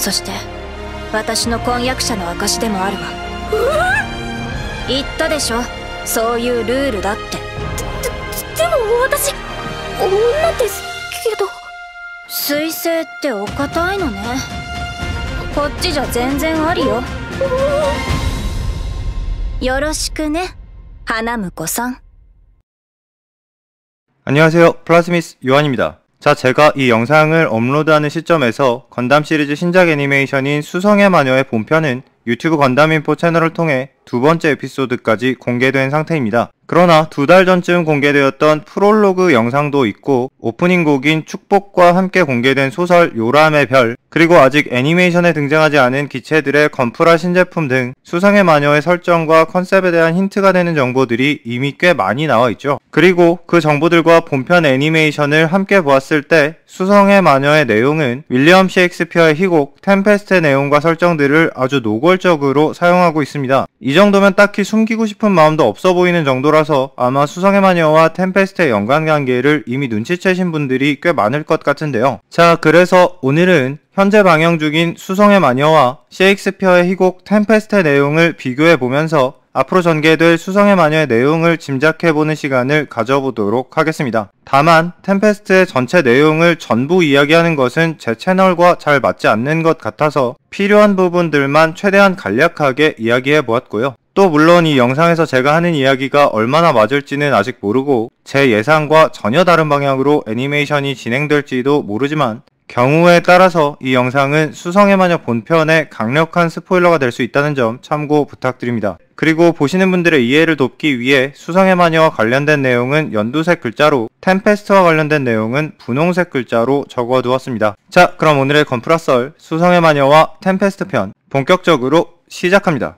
そして私の婚約者の証でもあるわ言ったでしょそういうルールだってででも私女ですけど彗星ってお堅いのねこっちじゃ全然ありよよろしくね花婿さん안녕하세요플라스미스요한입니다 자, 제가 이 영상을 업로드하는 시점에서 건담 시리즈 신작 애니메이션인 수성의 마녀의 본편은 유튜브 건담 인포 채널을 통해 두 번째 에피소드까지 공개된 상태입니다. 그러나 두 달 전쯤 공개되었던 프롤로그 영상도 있고 오프닝 곡인 축복과 함께 공개된 소설 요람의 별 그리고 아직 애니메이션에 등장하지 않은 기체들의 건프라 신제품 등 수상의 마녀의 설정과 컨셉에 대한 힌트가 되는 정보들이 이미 꽤 많이 나와 있죠. 그리고 그 정보들과 본편 애니메이션을 함께 보았을 때 수성의 마녀의 내용은 윌리엄 셰익스피어의 희곡 템페스트의 내용과 설정들을 아주 노골적으로 사용하고 있습니다. 이 정도면 딱히 숨기고 싶은 마음도 없어 보이는 정도라서 아마 수상의 마녀와 템페스트의 연관관계를 이미 눈치채신 분들이 꽤 많을 것 같은데요. 자 그래서 오늘은 현재 방영 중인 수성의 마녀와 셰익스피어의 희곡 템페스트의 내용을 비교해 보면서 앞으로 전개될 수성의 마녀의 내용을 짐작해보는 시간을 가져보도록 하겠습니다. 다만 템페스트의 전체 내용을 전부 이야기하는 것은 제 채널과 잘 맞지 않는 것 같아서 필요한 부분들만 최대한 간략하게 이야기해 보았고요. 또 물론 이 영상에서 제가 하는 이야기가 얼마나 맞을지는 아직 모르고 제 예상과 전혀 다른 방향으로 애니메이션이 진행될지도 모르지만 경우에 따라서 이 영상은 수성의 마녀 본편의 강력한 스포일러가 될 수 있다는 점 참고 부탁드립니다. 그리고 보시는 분들의 이해를 돕기 위해 수상의 마녀와 관련된 내용은 연두색 글자로, 템페스트와 관련된 내용은 분홍색 글자로 적어두었습니다. 자, 그럼 오늘의 건프라썰 수상의 마녀와 템페스트 편 본격적으로 시작합니다.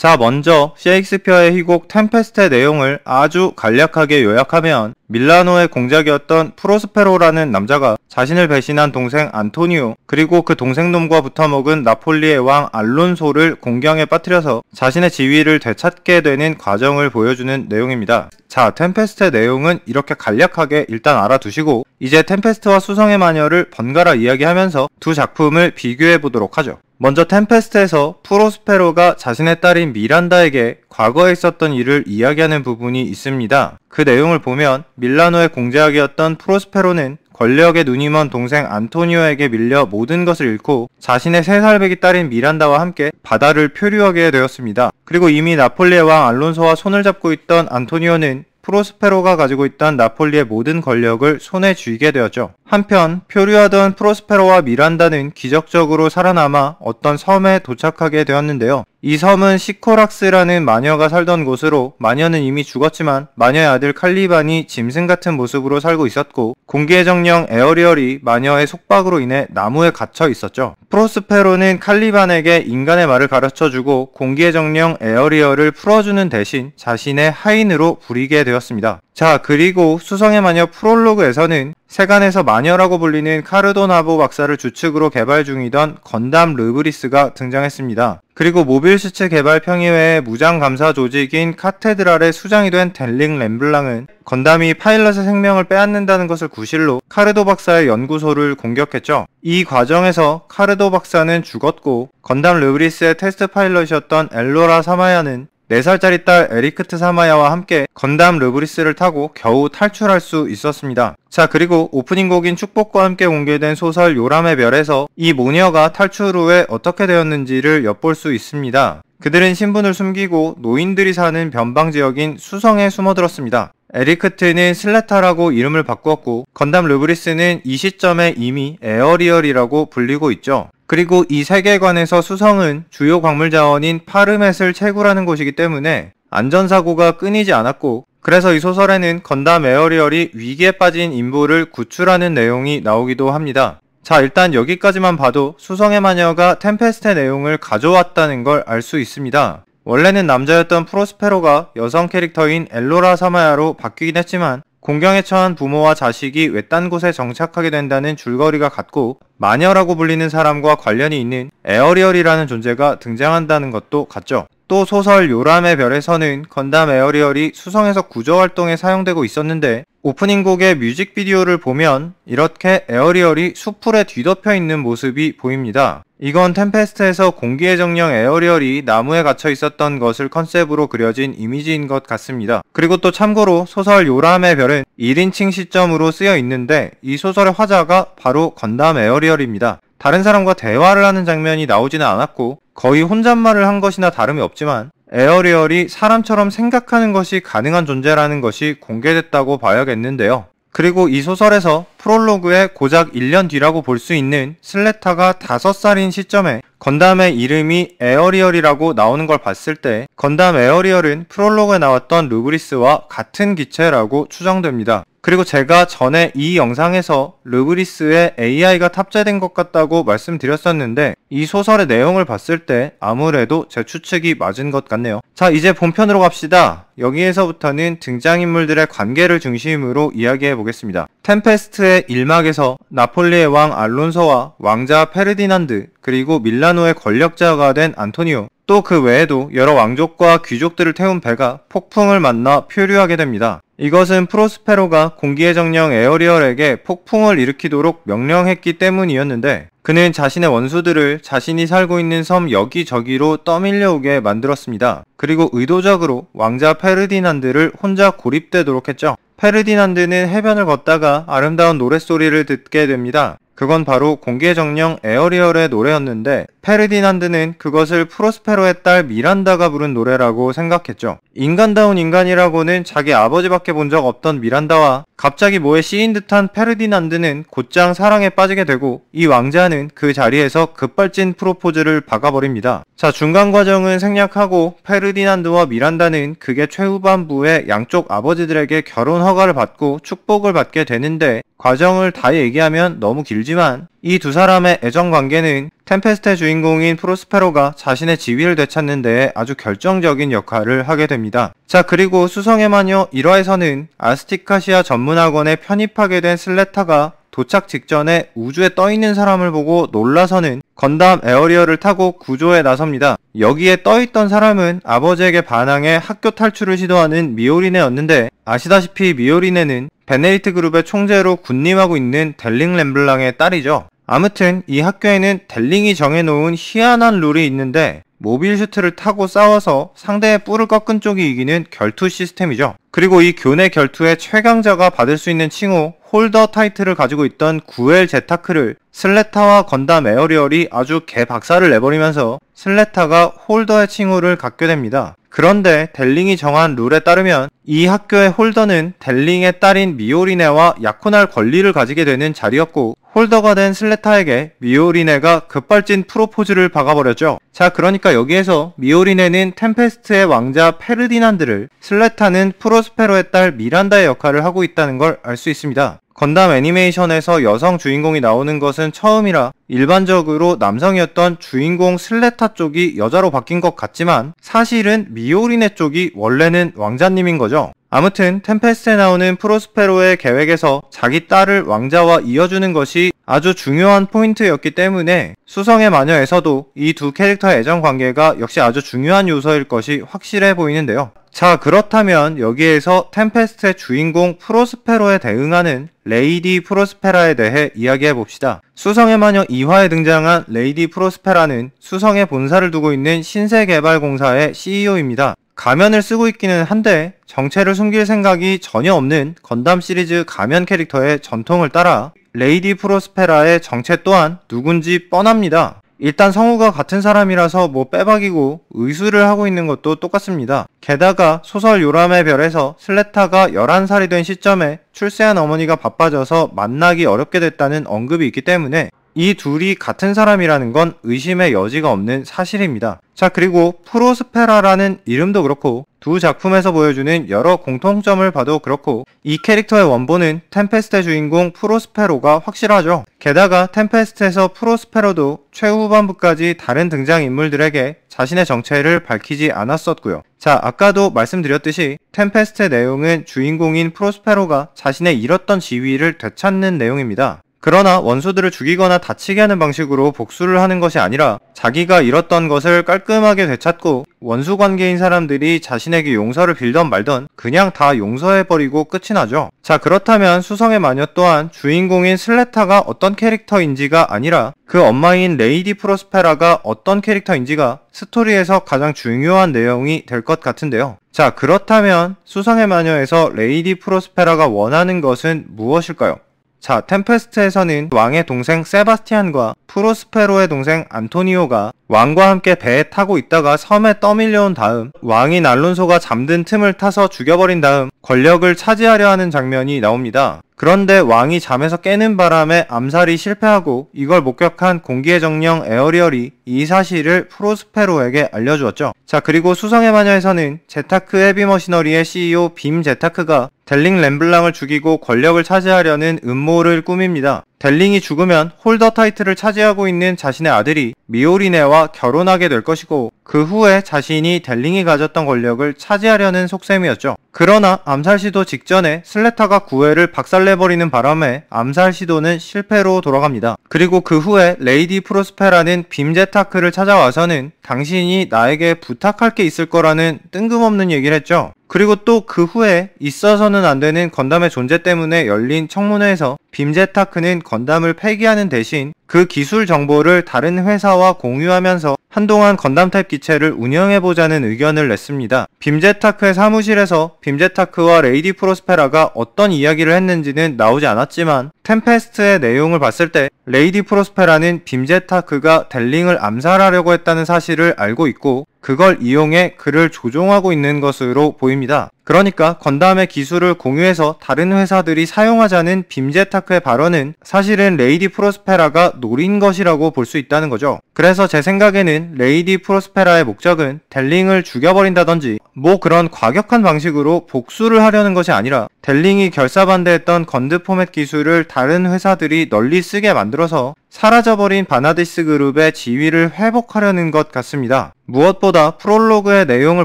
자, 먼저 셰익스피어의 희곡 템페스트의 내용을 아주 간략하게 요약하면 밀라노의 공작이었던 프로스페로라는 남자가 자신을 배신한 동생 안토니오 그리고 그 동생놈과 붙어먹은 나폴리의 왕 알론소를 공경에 빠뜨려서 자신의 지위를 되찾게 되는 과정을 보여주는 내용입니다. 자, 템페스트의 내용은 이렇게 간략하게 일단 알아두시고 이제 템페스트와 수성의 마녀를 번갈아 이야기하면서 두 작품을 비교해 보도록 하죠. 먼저 템페스트에서 프로스페로가 자신의 딸인 미란다에게 과거에 있었던 일을 이야기하는 부분이 있습니다. 그 내용을 보면 밀라노의 공제학이었던 프로스페로는 권력의 눈이 먼 동생 안토니오에게 밀려 모든 것을 잃고 자신의 세 살배기 딸인 미란다와 함께 바다를 표류하게 되었습니다. 그리고 이미 나폴리의 왕 알론소와 손을 잡고 있던 안토니오는 프로스페로가 가지고 있던 나폴리의 모든 권력을 손에 쥐게 되었죠. 한편 표류하던 프로스페로와 미란다는 기적적으로 살아남아 어떤 섬에 도착하게 되었는데요. 이 섬은 시코락스라는 마녀가 살던 곳으로 마녀는 이미 죽었지만 마녀의 아들 칼리반이 짐승 같은 모습으로 살고 있었고 공기의 정령 에어리얼이 마녀의 속박으로 인해 나무에 갇혀 있었죠. 프로스페로는 칼리반에게 인간의 말을 가르쳐주고 공기의 정령 에어리얼을 풀어주는 대신 자신의 하인으로 부리게 되었습니다. 자 그리고 수성의 마녀 프롤로그에서는 세간에서 마녀라고 불리는 카르도나보 박사를 주축으로 개발 중이던 건담 르브리스가 등장했습니다. 그리고 모빌 시체 개발 평의회 무장 감사 조직인 카테드랄의 수장이 된 델링 렘블랑은 건담이 파일럿의 생명을 빼앗는다는 것을 구실로 카르도 박사의 연구소를 공격했죠. 이 과정에서 카르도 박사는 죽었고 건담 르브리스의 테스트 파일럿이었던 엘로라 사마야는 4살짜리 딸 에리크트 사마야와 함께 건담 르브리스를 타고 겨우 탈출할 수 있었습니다. 자 그리고 오프닝곡인 축복과 함께 공개된 소설 요람의 별에서 이 모녀가 탈출 후에 어떻게 되었는지를 엿볼 수 있습니다. 그들은 신분을 숨기고 노인들이 사는 변방 지역인 수성에 숨어들었습니다. 에리크트는 슬레타라고 이름을 바꾸었고 건담 르브리스는 이 시점에 이미 에어리얼이라고 불리고 있죠. 그리고 이 세계관에서 수성은 주요 광물 자원인 파르멧을 채굴하는 곳이기 때문에 안전사고가 끊이지 않았고 그래서 이 소설에는 건담 에어리얼이 위기에 빠진 인부를 구출하는 내용이 나오기도 합니다. 자 일단 여기까지만 봐도 수성의 마녀가 템페스트의 내용을 가져왔다는 걸 알 수 있습니다. 원래는 남자였던 프로스페로가 여성 캐릭터인 엘로라 사마야로 바뀌긴 했지만 공경에 처한 부모와 자식이 외딴 곳에 정착하게 된다는 줄거리가 같고 마녀라고 불리는 사람과 관련이 있는 에어리얼이라는 존재가 등장한다는 것도 같죠. 또 소설 요람의 별에서는 건담 에어리얼이 수성에서 구조 활동에 사용되고 있었는데 오프닝곡의 뮤직비디오를 보면 이렇게 에어리얼이 수풀에 뒤덮여 있는 모습이 보입니다. 이건 템페스트에서 공기의 정령 에어리얼이 나무에 갇혀 있었던 것을 컨셉으로 그려진 이미지인 것 같습니다. 그리고 또 참고로 소설 요람의 별은 1인칭 시점으로 쓰여 있는데 이 소설의 화자가 바로 건담 에어리얼입니다. 다른 사람과 대화를 하는 장면이 나오지는 않았고 거의 혼잣말을 한 것이나 다름이 없지만 에어리얼이 사람처럼 생각하는 것이 가능한 존재라는 것이 공개됐다고 봐야겠는데요. 그리고 이 소설에서 프롤로그의 고작 1년 뒤라고 볼 수 있는 슬레타가 5살인 시점에 건담의 이름이 에어리얼이라고 나오는 걸 봤을 때 건담 에어리얼은 프롤로그에 나왔던 루브리스와 같은 기체라고 추정됩니다. 그리고 제가 전에 이 영상에서 루브리스의 AI가 탑재된 것 같다고 말씀드렸었는데 이 소설의 내용을 봤을 때 아무래도 제 추측이 맞은 것 같네요. 자 이제 본편으로 갑시다. 여기에서부터는 등장인물들의 관계를 중심으로 이야기해 보겠습니다. 템페스트의 제회 1막에서 나폴리의 왕알론서와 왕자 페르디난드 그리고 밀라노의 권력자가 된 안토니오 또 그 외에도 여러 왕족과 귀족들을 태운 배가 폭풍을 만나 표류하게 됩니다. 이것은 프로스페로가 공기의 정령 에어리얼에게 폭풍을 일으키도록 명령했기 때문이었는데 그는 자신의 원수들을 자신이 살고 있는 섬 여기저기로 떠밀려오게 만들었습니다. 그리고 의도적으로 왕자 페르디난드를 혼자 고립되도록 했죠. 페르디난드는 해변을 걷다가 아름다운 노랫소리를 듣게 됩니다. 그건 바로 공기의 정령 에어리얼의 노래였는데 페르디난드는 그것을 프로스페로의 딸 미란다가 부른 노래라고 생각했죠. 인간다운 인간이라고는 자기 아버지밖에 본 적 없던 미란다와 갑자기 뭐에 씌인 듯한 페르디난드는 곧장 사랑에 빠지게 되고 이 왕자는 그 자리에서 급발진 프로포즈를 박아버립니다. 자 중간 과정은 생략하고 페르디난드와 미란다는 그게 최후반부에 양쪽 아버지들에게 결혼 허가를 받고 축복을 받게 되는데 과정을 다 얘기하면 너무 길지만 이 두 사람의 애정 관계는 템페스트의 주인공인 프로스페로가 자신의 지위를 되찾는 데에 아주 결정적인 역할을 하게 됩니다. 자 그리고 수성의 마녀 1화에서는 아스티카시아 전문학원에 편입하게 된 슬레타가 도착 직전에 우주에 떠있는 사람을 보고 놀라서는 건담 에어리어를 타고 구조에 나섭니다. 여기에 떠있던 사람은 아버지에게 반항해 학교 탈출을 시도하는 미오리네였는데 아시다시피 미오리네는 베네이트 그룹의 총재로 군림하고 있는 델링 렘블랑의 딸이죠. 아무튼 이 학교에는 델링이 정해놓은 희한한 룰이 있는데 모빌 슈트를 타고 싸워서 상대의 뿔을 꺾은 쪽이 이기는 결투 시스템이죠. 그리고 이 교내 결투의 최강자가 받을 수 있는 칭호 홀더 타이틀을 가지고 있던 구엘 제타크를 슬레타와 건담 에어리얼이 아주 개박살을 내버리면서 슬레타가 홀더의 칭호를 갖게 됩니다. 그런데 델링이 정한 룰에 따르면 이 학교의 홀더는 델링의 딸인 미오리네와 약혼할 권리를 가지게 되는 자리였고 홀더가 된 슬레타에게 미오리네가 급발진 프로포즈를 박아버렸죠. 자 그러니까 여기에서 미오리네는 템페스트의 왕자 페르디난드를 슬레타는 프로스페로의 딸 미란다의 역할을 하고 있다는 걸 알 수 있습니다. 건담 애니메이션에서 여성 주인공이 나오는 것은 처음이라 일반적으로 남성이었던 주인공 슬레타 쪽이 여자로 바뀐 것 같지만 사실은 미오리네 쪽이 원래는 왕자님인 거죠. 아무튼 템페스트에 나오는 프로스페로의 계획에서 자기 딸을 왕자와 이어주는 것이 아주 중요한 포인트였기 때문에 수성의 마녀에서도 이 두 캐릭터의 애정 관계가 역시 아주 중요한 요소일 것이 확실해 보이는데요. 자 그렇다면 여기에서 템페스트의 주인공 프로스페로에 대응하는 레이디 프로스페라에 대해 이야기해 봅시다. 수성의 마녀 2화에 등장한 레이디 프로스페라는 수성의 본사를 두고 있는 신세개발공사의 CEO입니다. 가면을 쓰고 있기는 한데 정체를 숨길 생각이 전혀 없는 건담 시리즈 가면 캐릭터의 전통을 따라 레이디 프로스페라의 정체 또한 누군지 뻔합니다. 일단 성우가 같은 사람이라서 뭐 빼박이고 의수를 하고 있는 것도 똑같습니다. 게다가 소설 요람의 별에서 슬레타가 11살이 된 시점에 출세한 어머니가 바빠져서 만나기 어렵게 됐다는 언급이 있기 때문에 이 둘이 같은 사람이라는 건 의심의 여지가 없는 사실입니다. 자, 그리고 프로스페라라는 이름도 그렇고 두 작품에서 보여주는 여러 공통점을 봐도 그렇고 이 캐릭터의 원본은 템페스트의 주인공 프로스페로가 확실하죠. 게다가 템페스트에서 프로스페로도 최후반부까지 다른 등장인물들에게 자신의 정체를 밝히지 않았었고요. 자, 아까도 말씀드렸듯이 템페스트의 내용은 주인공인 프로스페로가 자신의 잃었던 지위를 되찾는 내용입니다. 그러나 원수들을 죽이거나 다치게 하는 방식으로 복수를 하는 것이 아니라 자기가 잃었던 것을 깔끔하게 되찾고 원수 관계인 사람들이 자신에게 용서를 빌던 말던 그냥 다 용서해버리고 끝이 나죠. 자 그렇다면 수성의 마녀 또한 주인공인 슬레타가 어떤 캐릭터인지가 아니라 그 엄마인 레이디 프로스페라가 어떤 캐릭터인지가 스토리에서 가장 중요한 내용이 될 것 같은데요. 자 그렇다면 수성의 마녀에서 레이디 프로스페라가 원하는 것은 무엇일까요? 자, 템페스트에서는 왕의 동생 세바스티안과 프로스페로의 동생 안토니오가 왕과 함께 배에 타고 있다가 섬에 떠밀려온 다음 왕인 알론소가 잠든 틈을 타서 죽여버린 다음 권력을 차지하려 하는 장면이 나옵니다. 그런데 왕이 잠에서 깨는 바람에 암살이 실패하고 이걸 목격한 공기의 정령 에어리얼이 이 사실을 프로스페로에게 알려주었죠. 자 그리고 수성의 마녀에서는 제타크 헤비머시너리의 CEO 빔 제타크가 델링 렘블랑을 죽이고 권력을 차지하려는 음모를 꾸밉니다. 델링이 죽으면 홀더 타이틀을 차지하고 있는 자신의 아들이 미오리네와 결혼하게 될 것이고 그 후에 자신이 델링이 가졌던 권력을 차지하려는 속셈이었죠. 그러나 암살 시도 직전에 슬레타가 구애를 박살내버리는 바람에 암살 시도는 실패로 돌아갑니다. 그리고 그 후에 레이디 프로스페라는 빔제타크를 찾아와서는 당신이 나에게 부탁할 게 있을 거라는 뜬금없는 얘기를 했죠. 그리고 또 그 후에 있어서는 안 되는 건담의 존재 때문에 열린 청문회에서 빔제타크는 건담을 폐기하는 대신 그 기술 정보를 다른 회사와 공유하면서 한동안 건담 타입 기체를 운영해보자는 의견을 냈습니다. 빔제타크의 사무실에서 빔제타크와 레이디 프로스페라가 어떤 이야기를 했는지는 나오지 않았지만 템페스트의 내용을 봤을 때 레이디 프로스페라는 빔제타크가 델링을 암살하려고 했다는 사실을 알고 있고 그걸 이용해 그를 조종하고 있는 것으로 보입니다. 그러니까 건담의 기술을 공유해서 다른 회사들이 사용하자는 빔제타크의 발언은 사실은 레이디 프로스페라가 노린 것이라고 볼 수 있다는 거죠. 그래서 제 생각에는 레이디 프로스페라의 목적은 델링을 죽여버린다든지 뭐 그런 과격한 방식으로 복수를 하려는 것이 아니라 델링이 결사 반대했던 건드 포맷 기술을 다른 회사들이 널리 쓰게 만들어서 사라져버린 바나디스 그룹의 지위를 회복하려는 것 같습니다. 무엇보다 프롤로그의 내용을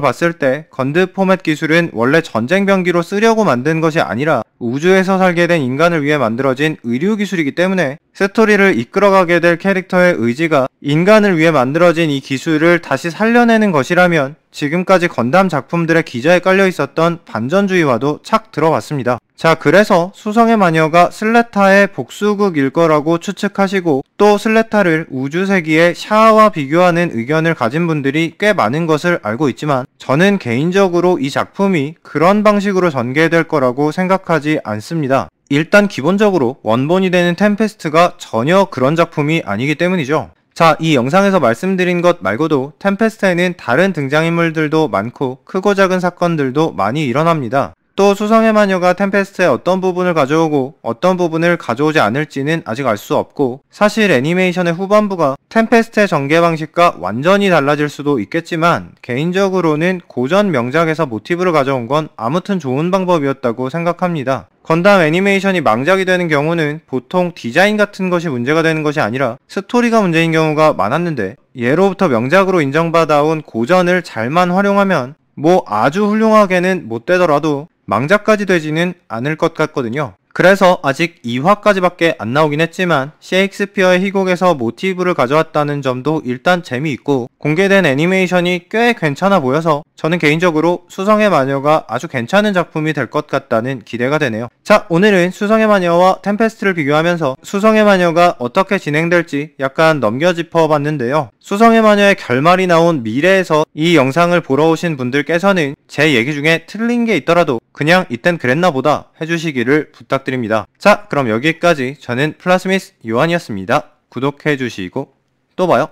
봤을 때 건드 포맷 기술은 원래 전쟁 병기로 쓰려고 만든 것이 아니라 우주에서 살게 된 인간을 위해 만들어진 의류 기술이기 때문에 스토리를 이끌어가게 될 캐릭터의 의지가 인간을 위해 만들어진 이 기술을 다시 살려내는 것이라면 지금까지 건담 작품들의 기자에 깔려 있었던 반전주의와도 착 들어봤습니다. 자, 그래서 수성의 마녀가 슬레타의 복수극일 거라고 추측하시고 또 슬레타를 우주세기의 샤아와 비교하는 의견을 가진 분들이 꽤 많은 것을 알고 있지만 저는 개인적으로 이 작품이 그런 방식으로 전개될 거라고 생각하지 않습니다. 일단 기본적으로 원본이 되는 템페스트가 전혀 그런 작품이 아니기 때문이죠. 자, 이 영상에서 말씀드린 것 말고도 템페스트에는 다른 등장인물들도 많고 크고 작은 사건들도 많이 일어납니다. 또 수성의 마녀가 템페스트의 어떤 부분을 가져오고 어떤 부분을 가져오지 않을지는 아직 알 수 없고 사실 애니메이션의 후반부가 템페스트의 전개 방식과 완전히 달라질 수도 있겠지만 개인적으로는 고전 명작에서 모티브를 가져온 건 아무튼 좋은 방법이었다고 생각합니다. 건담 애니메이션이 망작이 되는 경우는 보통 디자인 같은 것이 문제가 되는 것이 아니라 스토리가 문제인 경우가 많았는데 예로부터 명작으로 인정받아온 고전을 잘만 활용하면 뭐 아주 훌륭하게는 못 되더라도 망작까지 되지는 않을 것 같거든요. 그래서 아직 2화까지밖에 안 나오긴 했지만 셰익스피어의 희곡에서 모티브를 가져왔다는 점도 일단 재미있고 공개된 애니메이션이 꽤 괜찮아 보여서 저는 개인적으로 수성의 마녀가 아주 괜찮은 작품이 될 것 같다는 기대가 되네요. 자 오늘은 수성의 마녀와 템페스트를 비교하면서 수성의 마녀가 어떻게 진행될지 약간 넘겨 짚어봤는데요. 수성의 마녀의 결말이 나온 미래에서 이 영상을 보러 오신 분들께서는 제 얘기 중에 틀린 게 있더라도 그냥 이땐 그랬나 보다 해주시기를 부탁드립니다. 자 그럼 여기까지 저는 플라스미스 요한이었습니다. 구독해주시고 또 봐요.